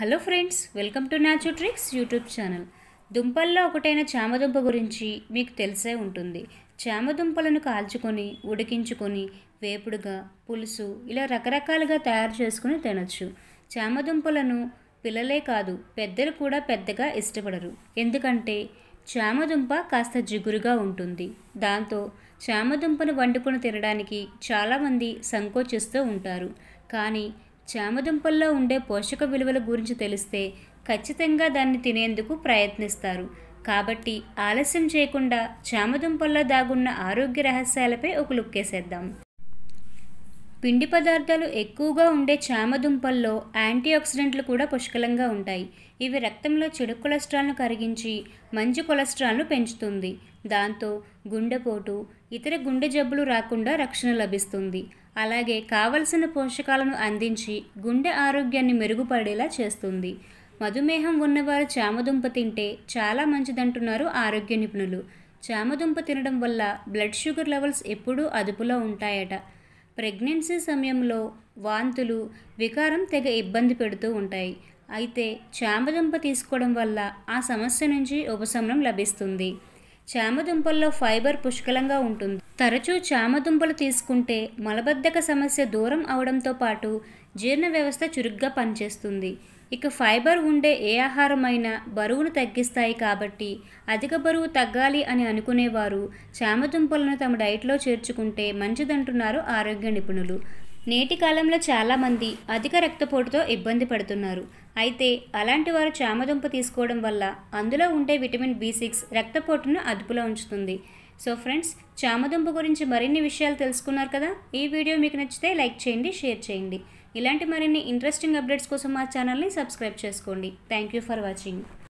hello friends welcome to natural tricks YouTube channel దుంపల్లో ఒకటైన చామదుంప గురించి మీకు తెలిసే ఉంటుంది చామదుంపలను కాల్చుకొని ఉడికించుకొని వేపుడుగా పులుసు ఇలా రకరకాలుగా తయారు చేసుకుని తినచ్చు చామదుంపలను పిల్లలే కాదు పెద్దలు కూడా పెద్దగా ఇష్టపడరు ఎందుకంటే చామదుంప కాస్త జిగురుగా ఉంటుంది దాంతో చామదుంపను వండుకొని తినడానికి చాలామంది సంకోచిస్తూ ఉంటారు కానీ చామదుంపల్లో ఉండే పోషక విలువల గురించి తెలిస్తే ఖచ్చితంగా దాన్ని తినేందుకు ప్రయత్నిస్తారు కాబట్టి ఆలస్యం చేయకుండా చామదుంపల్లో దాగున్న ఆరోగ్య రహస్యాలపై ఒక లుక్కేసేద్దాం పిండి పదార్థాలు ఎక్కువగా ఉండే చామదుంపల్లో యాంటీ ఆక్సిడెంట్లు కూడా పుష్కలంగా ఉంటాయి ఇవి రక్తంలో చెడు కొలెస్ట్రాల్ను కరిగించి మంచి కొలెస్ట్రాల్ను పెంచుతుంది దాంతో గుండెపోటు ఇతర గుండె జబ్బులు రాకుండా రక్షణ లభిస్తుంది అలాగే కావలసిన పోషకాలను అందించి గుండె ఆరోగ్యాన్ని మెరుగుపడేలా చేస్తుంది మధుమేహం ఉన్నవారు చామదుంప తింటే చాలా మంచిదంటున్నారు ఆరోగ్య నిపుణులు చామదుంప తినడం వల్ల బ్లడ్ షుగర్ లెవెల్స్ ఎప్పుడూ అదుపులో ఉంటాయట ప్రెగ్నెన్సీ సమయంలో వాంతులు వికారం తెగ ఇబ్బంది పెడుతూ ఉంటాయి అయితే చామదుంప తీసుకోవడం వల్ల ఆ సమస్య నుంచి ఉపశమనం లభిస్తుంది చామదుంపల్లో ఫైబర్ పుష్కలంగా ఉంటుంది తరచూ చామదుంపలు తీసుకుంటే మలబద్ధక సమస్య దూరం అవడంతో పాటు జీర్ణ వ్యవస్థ చురుగ్గా పనిచేస్తుంది ఇక ఫైబర్ ఉండే ఏ ఆహారమైనా బరువును తగ్గిస్తాయి కాబట్టి అధిక బరువు తగ్గాలి అని అనుకునేవారు చామదుంపలను తమ డైట్లో చేర్చుకుంటే మంచిదంటున్నారు ఆరోగ్య నిపుణులు నేటి కాలంలో చాలామంది అధిక రక్తపోటుతో ఇబ్బంది పడుతున్నారు అయితే అలాంటి వారు చామదుంప తీసుకోవడం వల్ల అందులో ఉండే విటమిన్ బి సిక్స్ రక్తపోటును అదుపులో ఉంచుతుంది సో ఫ్రెండ్స్ చామదుంప గురించి మరిన్ని విషయాలు తెలుసుకున్నారు కదా ఈ వీడియో మీకు నచ్చితే లైక్ చేయండి షేర్ చేయండి ఇలాంటి మరిన్ని ఇంట్రెస్టింగ్ అప్డేట్స్ కోసం మా ఛానల్ని సబ్స్క్రైబ్ చేసుకోండి థ్యాంక్ యూ ఫర్ వాచింగ్